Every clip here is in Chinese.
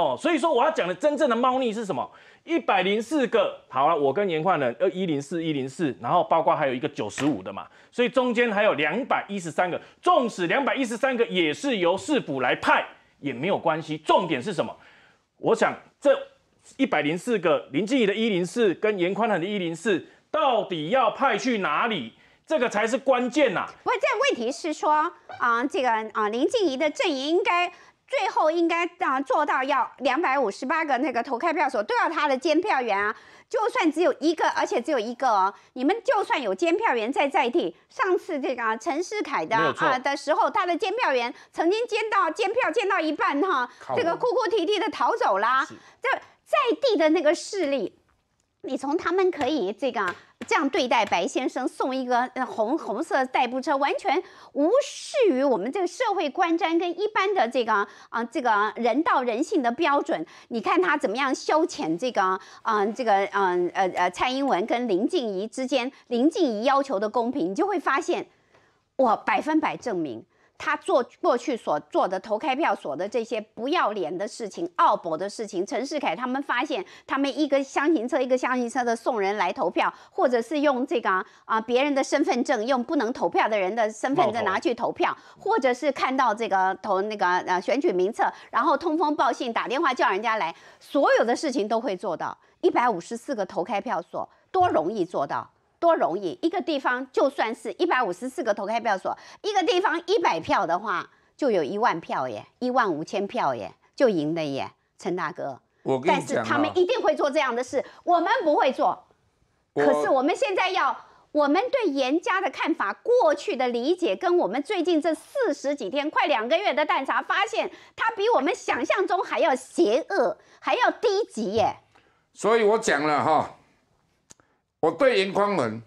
哦，所以说我要讲的真正的猫腻是什么？一百零四个，好了，我跟严宽仁呃一零四一零四，然后包括还有一个九十五的嘛，所以中间还有两百一十三个，纵使两百一十三个也是由市府来派也没有关系。重点是什么？我想这一百零四个林静怡的一零四跟严宽仁的一零四到底要派去哪里？这个才是关键呐。那这问题是说啊，这个啊林静怡的阵营应该。最后应该啊做到要两百五十八个那个投开票所都要他的监票员啊，就算只有一个，而且只有一个哦，你们就算有监票员在在地，上次这个陈世凯的啊的时候，他的监票员曾经监到监票监到一半哈，这个哭哭啼啼的逃走了，这在地的那个势力，你从他们可以这个。这样对待白先生送一个红红色代步车，完全无视于我们这个社会观瞻跟一般的这个啊这个人道人性的标准。你看他怎么样消遣这个啊这个嗯呃呃蔡英文跟林静怡之间，林静怡要求的公平，你就会发现，我百分百证明。他做过去所做的投开票所的这些不要脸的事情，奥博的事情，陈世凯他们发现，他们一个箱型车一个箱型车的送人来投票，或者是用这个啊别人的身份证，用不能投票的人的身份证拿去投票，或者是看到这个投那个呃选举名册，然后通风报信打电话叫人家来，所有的事情都会做到。一百五十四个投开票所，多容易做到。多容易，一个地方就算是一百五十四个投开票所，一个地方一百票的话，就有一万票耶，一万五千票耶，就赢了耶，陈大哥。我跟你讲，但是他们一定会做这样的事，我们不会做。可是我们现在要，我们对严家的看法、过去的理解，跟我们最近这四十几天、快两个月的调查，发现他比我们想象中还要邪恶，还要低级耶。所以我讲了哈。我对严匡文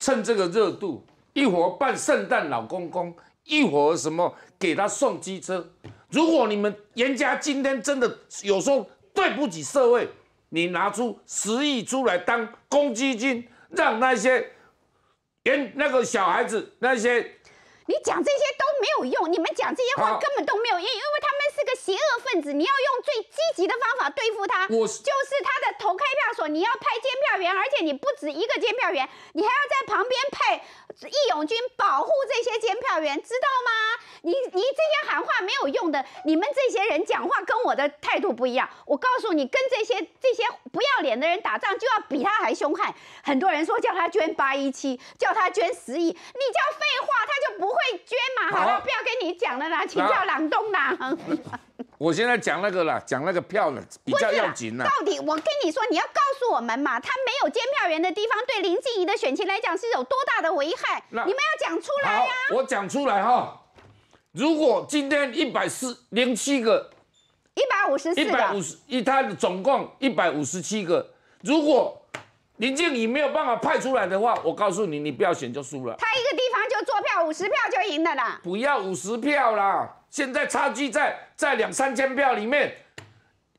趁这个热度，一会儿办圣诞老公公，一会儿什么给他送机车。如果你们严家今天真的有时候对不起社会，你拿出十亿出来当公积金，让那些严那个小孩子那些，你讲这些都没有用，你们讲这些话根本都没有用，因为他们。邪恶分子，你要用最积极的方法对付他，就是他的投开票所，你要派监票员，而且你不止一个监票员，你还要在旁边派义勇军保护这些监票员，知道吗？你你这些喊话没有用的，你们这些人讲话跟我的态度不一样。我告诉你，跟这些这些不要脸的人打仗就要比他还凶悍。很多人说叫他捐八一七，叫他捐十亿，你叫废话，他就不会捐嘛。好了，不要跟你讲了啦，请叫郎东郎。我现在讲那个啦，讲那个票呢比较要紧呢。到底我跟你说，你要告诉我们嘛，他没有监票员的地方，对林静怡的选情来讲，是有多大的危害？你们要讲出来。啊！我讲出来哈。如果今天一百四零七个，一百五十四，一百五十一，他总共一百五十七个。如果林静怡没有办法派出来的话，我告诉你，你不要选就输了。他一个地方就坐票五十票就赢的啦。不要五十票啦。现在差距在在两三千票里面，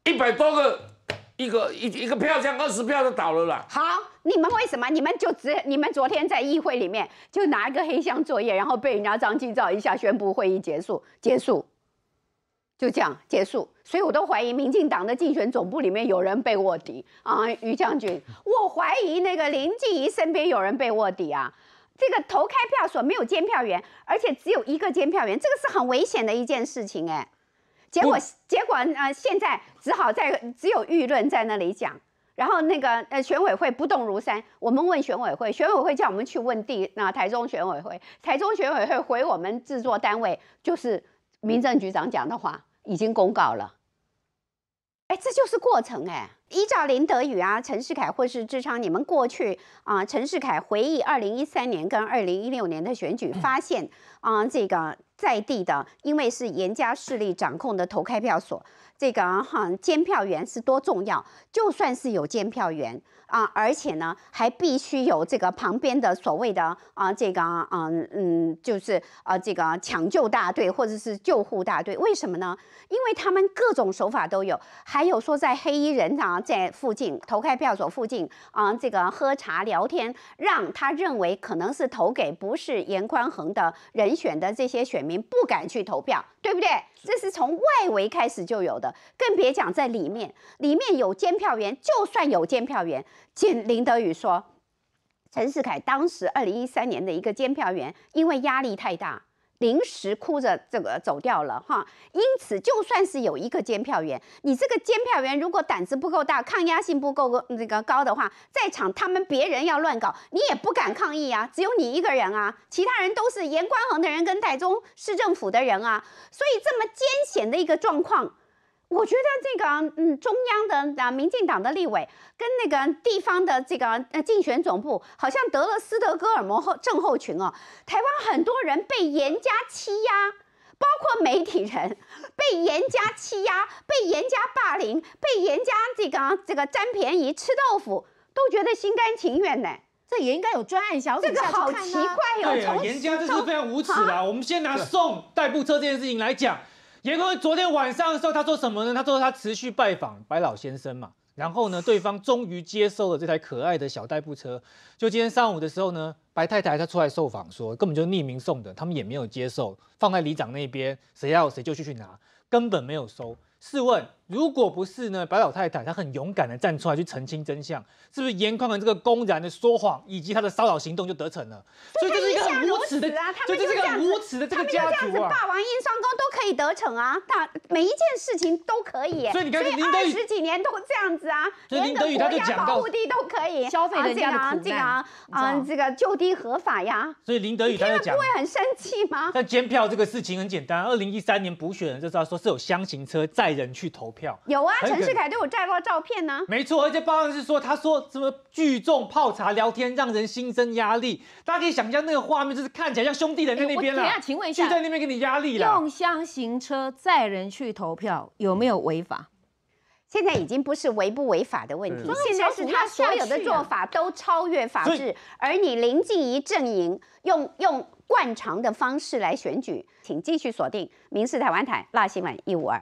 一百多个一个一一个票将二十票都倒了啦。好，你们为什么？你们就只你们昨天在议会里面就拿一个黑箱作业，然后被人家张进照一下宣布会议结束结束，就这样结束。所以我都怀疑民进党的竞选总部里面有人被卧底啊，于将军，我怀疑那个林静怡身边有人被卧底啊。这个投开票所没有监票员，而且只有一个监票员，这个是很危险的一件事情哎。结果结果呃，现在只好在只有舆论在那里讲，然后那个呃，选委会不动如山。我们问选委会，选委会叫我们去问地那台中选委会，台中选委会回我们制作单位，就是民政局长讲的话已经公告了。哎，这就是过程哎。依照林德宇啊、陈世凯或是志昌，你们过去啊，陈世凯回忆二零一三年跟二零一六年的选举，发现啊，这个在地的因为是严家势力掌控的投开票所。这个哈监票员是多重要，就算是有监票员啊，而且呢还必须有这个旁边的所谓的啊这个嗯嗯，就是啊这个抢救大队或者是救护大队，为什么呢？因为他们各种手法都有，还有说在黑衣人啊在附近投开票所附近啊这个喝茶聊天，让他认为可能是投给不是严宽恒的人选的这些选民不敢去投票，对不对？这是从外围开始就有的。更别讲在里面，里面有监票员，就算有监票员，见林德宇说，陈世凯当时二零一三年的一个监票员，因为压力太大，临时哭着这个走掉了哈。因此，就算是有一个监票员，你这个监票员如果胆子不够大，抗压性不够那个高的话，在场他们别人要乱搞，你也不敢抗议啊，只有你一个人啊，其他人都是严关衡的人跟戴宗市政府的人啊，所以这么艰险的一个状况。我觉得这个嗯，中央的啊，民进党的立委跟那个地方的这个呃，竞选总部好像得了斯德哥尔摩后症候群哦。台湾很多人被严家欺压，包括媒体人被严家欺压，被严家霸凌，被严家这个这个占便宜吃豆腐，都觉得心甘情愿呢。这也应该有专案小组。这个好奇怪哦。从严家就是非常无耻啦。我们先拿送代步车这件事情来讲。严宽昨天晚上的时候，他说什么呢？他说他持续拜访白老先生嘛，然后呢，对方终于接收了这台可爱的小代步车。就今天上午的时候呢，白太太她出来受访说，根本就匿名送的，他们也没有接受，放在里长那边，谁要谁就去去拿，根本没有收。试问，如果不是呢，白老太太她很勇敢的站出来去澄清真相，是不是严宽的这个公然的说谎以及他的骚扰行动就得逞了？所以这个。无耻的啊！就这个无耻的这个家族啊，霸王硬上弓都可以得逞啊，他每一件事情都可以。所以你看，所以林德宇十几年都这样子啊，连国家保护地都可以，消费的这样、这样、嗯，这个就地合法呀。所以林德宇他讲，因为不会很生气吗？那监票这个事情很简单，二零一三年补选就知道说是有箱型车载人去投票。有啊，陈世凯都有载过照片呢。没错，而且报案是说他说什么聚众泡茶聊天，让人心生压力。大家可以想象那个画面。他们就是看起来像兄弟在那边了。等下，请问一下，就在那边给你压力了。用箱型车载人去投票，有没有违法？现在已经不是违不违法的问题，现在是他所有的做法都超越法治。而你林静怡阵营用用惯常的方式来选举，请继续锁定《民事台湾台》蜡新闻一五二。